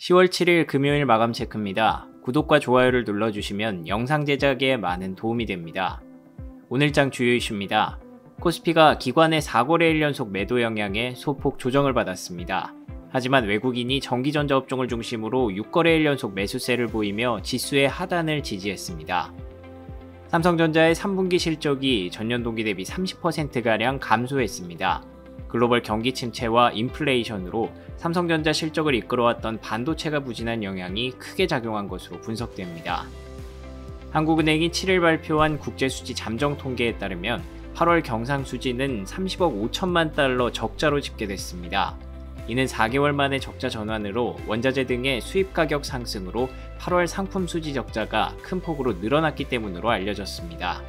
10월 7일 금요일 마감 체크입니다. 구독과 좋아요를 눌러주시면 영상 제작에 많은 도움이 됩니다. 오늘장 주요 이슈입니다. 코스피가 기관의 4거래일 연속 매도 영향에 소폭 조정을 받았습니다. 하지만 외국인이 전기전자업종을 중심으로 6거래일 연속 매수세를 보이며 지수의 하단을 지지했습니다. 삼성전자의 3분기 실적이 전년 동기 대비 30%가량 감소했습니다. 글로벌 경기 침체와 인플레이션으로 삼성전자 실적을 이끌어왔던 반도체가 부진한 영향이 크게 작용한 것으로 분석됩니다. 한국은행이 7일 발표한 국제수지 잠정 통계에 따르면 8월 경상수지는 30억 5천만 달러 적자로 집계됐습니다. 이는 4개월 만에 적자 전환으로 원자재 등의 수입 가격 상승으로 8월 상품 수지 적자가 큰 폭으로 늘어났기 때문으로 알려졌습니다.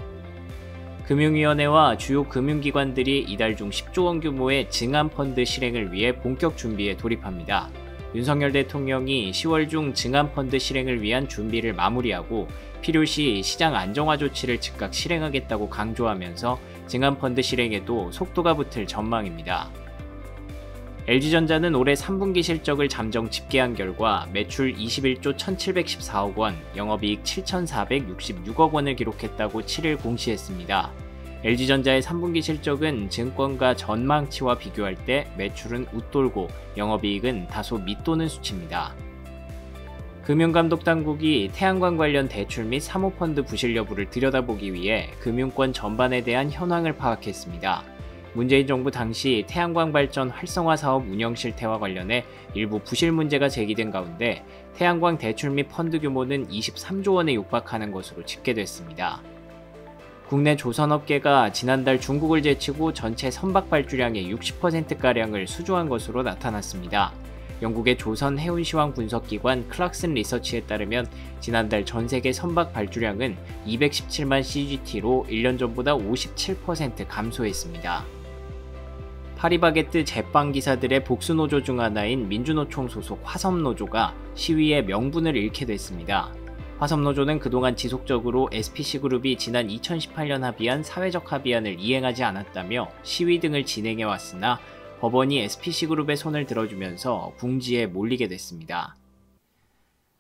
금융위원회와 주요 금융기관들이 이달 중 10조 원 규모의 증안 펀드 실행을 위해 본격 준비에 돌입합니다. 윤석열 대통령이 10월 중 증안 펀드 실행을 위한 준비를 마무리하고 필요시 시장 안정화 조치를 즉각 실행하겠다고 강조하면서 증안 펀드 실행에도 속도가 붙을 전망입니다. LG전자는 올해 3분기 실적을 잠정 집계한 결과 매출 21조 1714억 원, 영업이익 7466억 원을 기록했다고 7일 공시했습니다. LG전자의 3분기 실적은 증권가 전망치와 비교할 때 매출은 웃돌고 영업이익은 다소 밑도는 수치입니다. 금융감독당국이 태양광 관련 대출 및 사모펀드 부실 여부를 들여다보기 위해 금융권 전반에 대한 현황을 파악했습니다. 문재인 정부 당시 태양광 발전 활성화 사업 운영 실태와 관련해 일부 부실 문제가 제기된 가운데 태양광 대출 및 펀드 규모는 23조 원에 육박하는 것으로 집계됐습니다. 국내 조선업계가 지난달 중국을 제치고 전체 선박 발주량의 60%가량을 수주한 것으로 나타났습니다. 영국의 조선 해운시황 분석기관 클락슨 리서치에 따르면 지난달 전 세계 선박 발주량은 217만 CGT로 1년 전보다 57% 감소했습니다. 파리바게뜨 제빵 기사들의 복수노조 중 하나인 민주노총 소속 화섬노조가 시위에 명분을 잃게 됐습니다. 화성노조는 그동안 지속적으로 SPC그룹이 지난 2018년 합의한 사회적 합의안을 이행하지 않았다며 시위 등을 진행해왔으나 법원이 SPC그룹의 손을 들어주면서 궁지에 몰리게 됐습니다.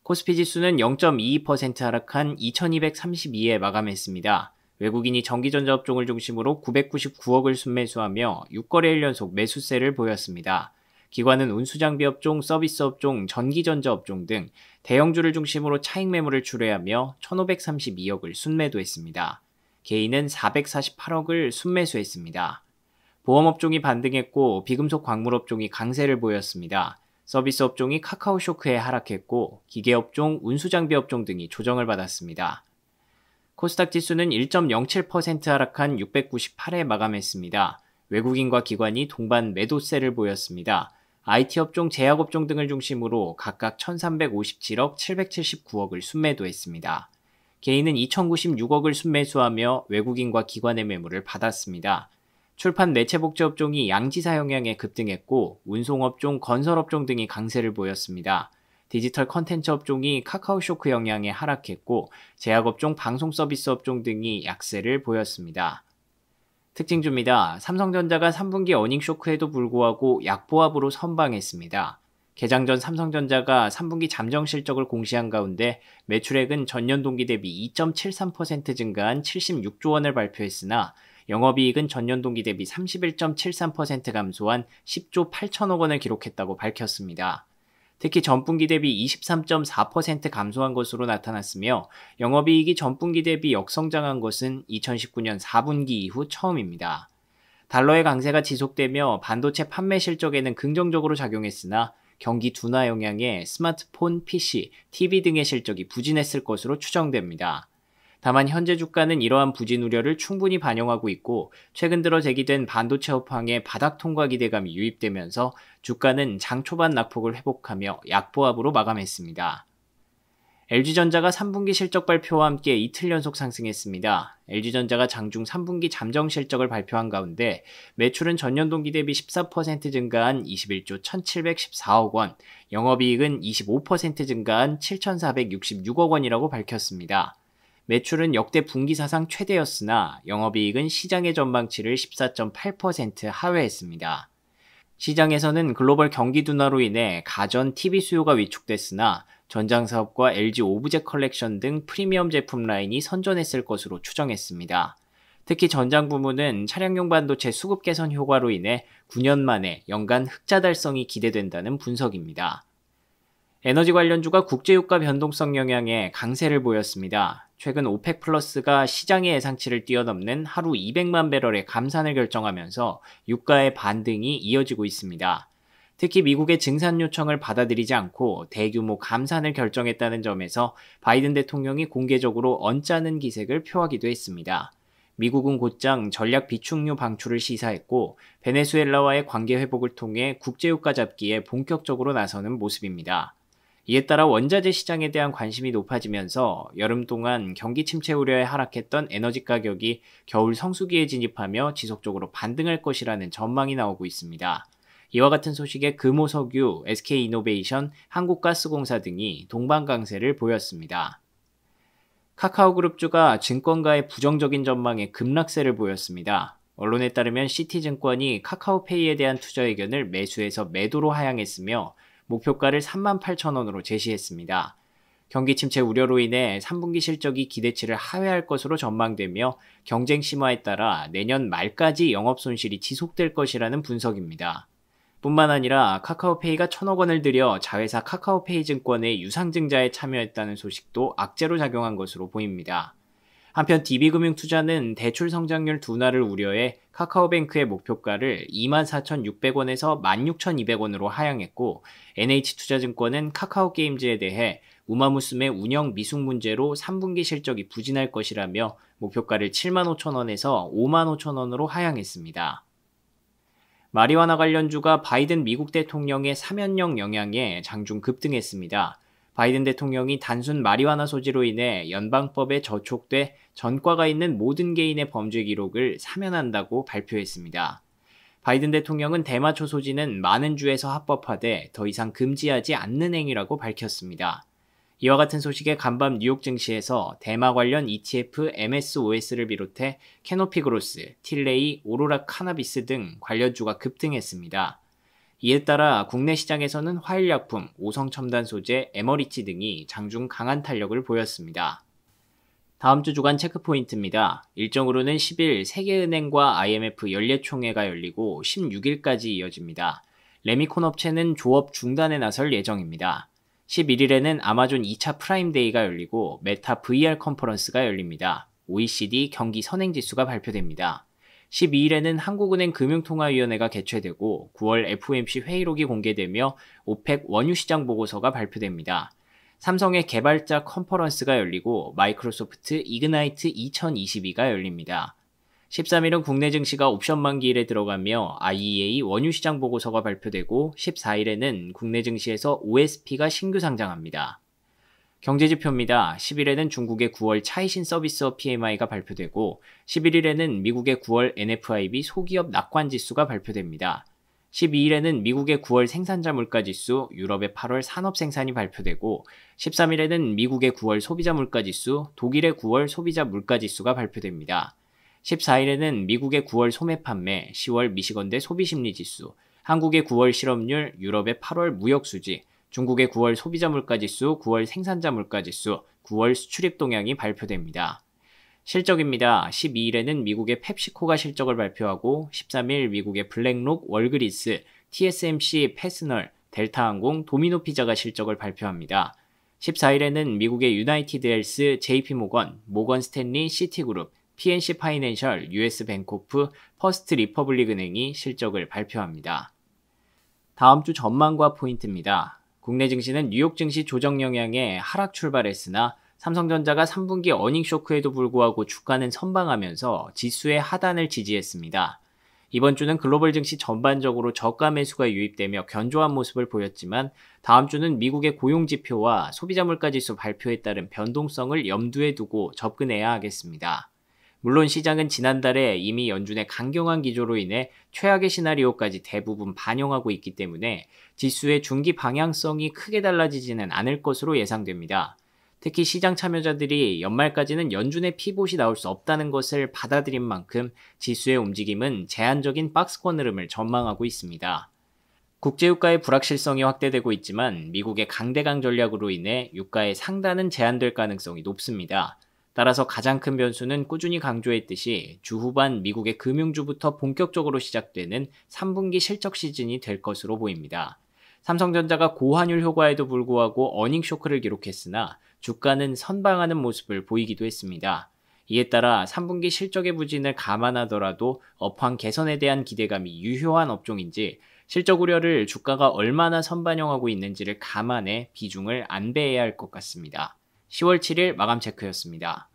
코스피 지수는 0.22% 하락한 2232에 마감했습니다. 외국인이 전기전자 업종을 중심으로 999억을 순매수하며 6거래일 연속 매수세를 보였습니다. 기관은 운수장비업종, 서비스업종, 전기전자업종 등 대형주를 중심으로 차익 매물을 출회하며 1,532억을 순매도했습니다. 개인은 448억을 순매수했습니다. 보험업종이 반등했고 비금속 광물업종이 강세를 보였습니다. 서비스 업종이 카카오쇼크에 하락했고 기계업종, 운수장비업종 등이 조정을 받았습니다. 코스닥 지수는 1.07% 하락한 698에 마감했습니다. 외국인과 기관이 동반 매도세를 보였습니다. IT 업종, 제약 업종 등을 중심으로 각각 1,357억, 779억을 순매도했습니다. 개인은 2,096억을 순매수하며 외국인과 기관의 매물을 받았습니다. 출판 매체복지 업종이 양지사 영향에 급등했고 운송업종, 건설업종 등이 강세를 보였습니다. 디지털 컨텐츠 업종이 카카오쇼크 영향에 하락했고 제약업종, 방송서비스 업종 등이 약세를 보였습니다. 특징주입니다. 삼성전자가 3분기 어닝 쇼크에도 불구하고 약보합으로 선방했습니다. 개장 전 삼성전자가 3분기 잠정 실적을 공시한 가운데 매출액은 전년 동기 대비 2.73% 증가한 76조 원을 발표했으나 영업이익은 전년 동기 대비 31.73% 감소한 10조 8천억 원을 기록했다고 밝혔습니다. 특히 전분기 대비 23.4% 감소한 것으로 나타났으며 영업이익이 전분기 대비 역성장한 것은 2019년 4분기 이후 처음입니다. 달러의 강세가 지속되며 반도체 판매 실적에는 긍정적으로 작용했으나 경기 둔화 영향에 스마트폰, PC, TV 등의 실적이 부진했을 것으로 추정됩니다. 다만 현재 주가는 이러한 부진 우려를 충분히 반영하고 있고 최근 들어 제기된 반도체 업황의 바닥 통과 기대감이 유입되면서 주가는 장 초반 낙폭을 회복하며 약보합으로 마감했습니다. LG전자가 3분기 실적 발표와 함께 이틀 연속 상승했습니다. LG전자가 장중 3분기 잠정 실적을 발표한 가운데 매출은 전년 동기 대비 14% 증가한 21조 1714억 원, 영업이익은 25% 증가한 7466억 원이라고 밝혔습니다. 매출은 역대 분기 사상 최대였으나 영업이익은 시장의 전망치를 14.8% 하회했습니다. 시장에서는 글로벌 경기 둔화로 인해 가전 TV 수요가 위축됐으나 전장사업과 LG 오브제 컬렉션 등 프리미엄 제품 라인이 선전했을 것으로 추정했습니다. 특히 전장 부문은 차량용 반도체 수급 개선 효과로 인해 9년 만에 연간 흑자 달성이 기대된다는 분석입니다. 에너지 관련주가 국제유가 변동성 영향에 강세를 보였습니다. 최근 오펙 플러스가 시장의 예상치를 뛰어넘는 하루 200만 배럴의 감산을 결정하면서 유가의 반등이 이어지고 있습니다. 특히 미국의 증산 요청을 받아들이지 않고 대규모 감산을 결정했다는 점에서 바이든 대통령이 공개적으로 언짢은 기색을 표하기도 했습니다. 미국은 곧장 전략 비축류 방출을 시사했고 베네수엘라와의 관계 회복을 통해 국제유가 잡기에 본격적으로 나서는 모습입니다. 이에 따라 원자재 시장에 대한 관심이 높아지면서 여름 동안 경기 침체 우려에 하락했던 에너지 가격이 겨울 성수기에 진입하며 지속적으로 반등할 것이라는 전망이 나오고 있습니다. 이와 같은 소식에 금호석유, SK이노베이션, 한국가스공사 등이 동반 강세를 보였습니다. 카카오그룹주가 증권가의 부정적인 전망에 급락세를 보였습니다. 언론에 따르면 시티증권이 카카오페이에 대한 투자 의견을 매수에서 매도로 하향했으며 목표가를 38,000원으로 제시했습니다. 경기 침체 우려로 인해 3분기 실적이 기대치를 하회할 것으로 전망되며 경쟁 심화에 따라 내년 말까지 영업 손실이 지속될 것이라는 분석입니다. 뿐만 아니라 카카오페이가 1 0 0 0억 원을 들여 자회사 카카오페이 증권의 유상증자에 참여했다는 소식도 악재로 작용한 것으로 보입니다. 한편 DB금융투자는 대출 성장률 둔화를 우려해 카카오뱅크의 목표가를 24,600원에서 16,200원으로 하향했고 NH투자증권은 카카오게임즈에 대해 우마무스의 운영 미숙 문제로 3분기 실적이 부진할 것이라며 목표가를 75,000원에서 55,000원으로 하향했습니다. 마리와나 관련주가 바이든 미국 대통령의 사면령 영향에 장중 급등했습니다. 바이든 대통령이 단순 마리화나 소지로 인해 연방법에 저촉돼 전과가 있는 모든 개인의 범죄 기록을 사면한다고 발표했습니다. 바이든 대통령은 대마초 소지는 많은 주에서 합법화돼 더 이상 금지하지 않는 행위라고 밝혔습니다. 이와 같은 소식에 간밤 뉴욕 증시에서 대마 관련 ETF MSOS를 비롯해 캐노피그로스, 틸레이, 오로라 카나비스 등 관련주가 급등했습니다. 이에 따라 국내 시장에서는 화일약품, 오성 첨단 소재, 에머리치 등이 장중 강한 탄력을 보였습니다. 다음 주 주간 체크포인트입니다. 일정으로는 10일 세계은행과 IMF 연례총회가 열리고 16일까지 이어집니다. 레미콘 업체는 조업 중단에 나설 예정입니다. 11일에는 아마존 2차 프라임데이가 열리고 메타 VR 컨퍼런스가 열립니다. OECD 경기 선행지수가 발표됩니다. 12일에는 한국은행 금융통화위원회가 개최되고 9월 FOMC 회의록이 공개되며 오펙 원유시장 보고서가 발표됩니다. 삼성의 개발자 컨퍼런스가 열리고 마이크로소프트 이그나이트 2022가 열립니다. 13일은 국내 증시가 옵션 만기일에 들어가며 IEA 원유시장 보고서가 발표되고 14일에는 국내 증시에서 OSP가 신규 상장합니다. 경제지표입니다. 10일에는 중국의 9월 차이신 서비스업 PMI가 발표되고 11일에는 미국의 9월 NFIB 소기업 낙관지수가 발표됩니다. 12일에는 미국의 9월 생산자 물가지수, 유럽의 8월 산업 생산이 발표되고 13일에는 미국의 9월 소비자 물가지수, 독일의 9월 소비자 물가지수가 발표됩니다. 14일에는 미국의 9월 소매 판매, 10월 미시건대 소비심리지수, 한국의 9월 실업률, 유럽의 8월 무역수지, 중국의 9월 소비자 물가지수, 9월 생산자 물가지수, 9월 수출입 동향이 발표됩니다. 실적입니다. 12일에는 미국의 펩시코가 실적을 발표하고 13일 미국의 블랙록, 월그리스, TSMC, 페스널, 델타항공, 도미노피자가 실적을 발표합니다. 14일에는 미국의 유나이티드 헬스, JP모건, 모건 스탠리, 시티그룹, PNC 파이낸셜, US 뱅코프, 퍼스트 리퍼블릭 은행이 실적을 발표합니다. 다음 주 전망과 포인트입니다. 국내 증시는 뉴욕 증시 조정 영향에 하락 출발했으나 삼성전자가 3분기 어닝 쇼크에도 불구하고 주가는 선방하면서 지수의 하단을 지지했습니다. 이번 주는 글로벌 증시 전반적으로 저가 매수가 유입되며 견조한 모습을 보였지만 다음 주는 미국의 고용 지표와 소비자 물가 지수 발표에 따른 변동성을 염두에 두고 접근해야 하겠습니다. 물론 시장은 지난달에 이미 연준의 강경한 기조로 인해 최악의 시나리오까지 대부분 반영하고 있기 때문에 지수의 중기 방향성이 크게 달라지지는 않을 것으로 예상됩니다. 특히 시장 참여자들이 연말까지는 연준의 피봇이 나올 수 없다는 것을 받아들인 만큼 지수의 움직임은 제한적인 박스권 흐름을 전망하고 있습니다. 국제유가의 불확실성이 확대되고 있지만 미국의 강대강 전략으로 인해 유가의 상단은 제한될 가능성이 높습니다. 따라서 가장 큰 변수는 꾸준히 강조했듯이 주후반 미국의 금융주부터 본격적으로 시작되는 3분기 실적 시즌이 될 것으로 보입니다. 삼성전자가 고환율 효과에도 불구하고 어닝 쇼크를 기록했으나 주가는 선방하는 모습을 보이기도 했습니다. 이에 따라 3분기 실적의 부진을 감안하더라도 업황 개선에 대한 기대감이 유효한 업종인지 실적 우려를 주가가 얼마나 선반영하고 있는지를 감안해 비중을 안배해야 할 것 같습니다. 10월 7일 마감 체크였습니다.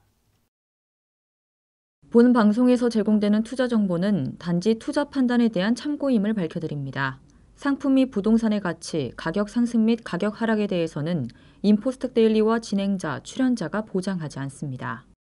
본 방송에서 제공되는 투자 정보는 단지 투자 판단에 대한 참고임을 밝혀드립니다. 상품 및 부동산의 가치, 가격 상승 및 가격 하락에 대해서는 인포스텍 데일리와 진행자, 출연자가 보장하지 않습니다.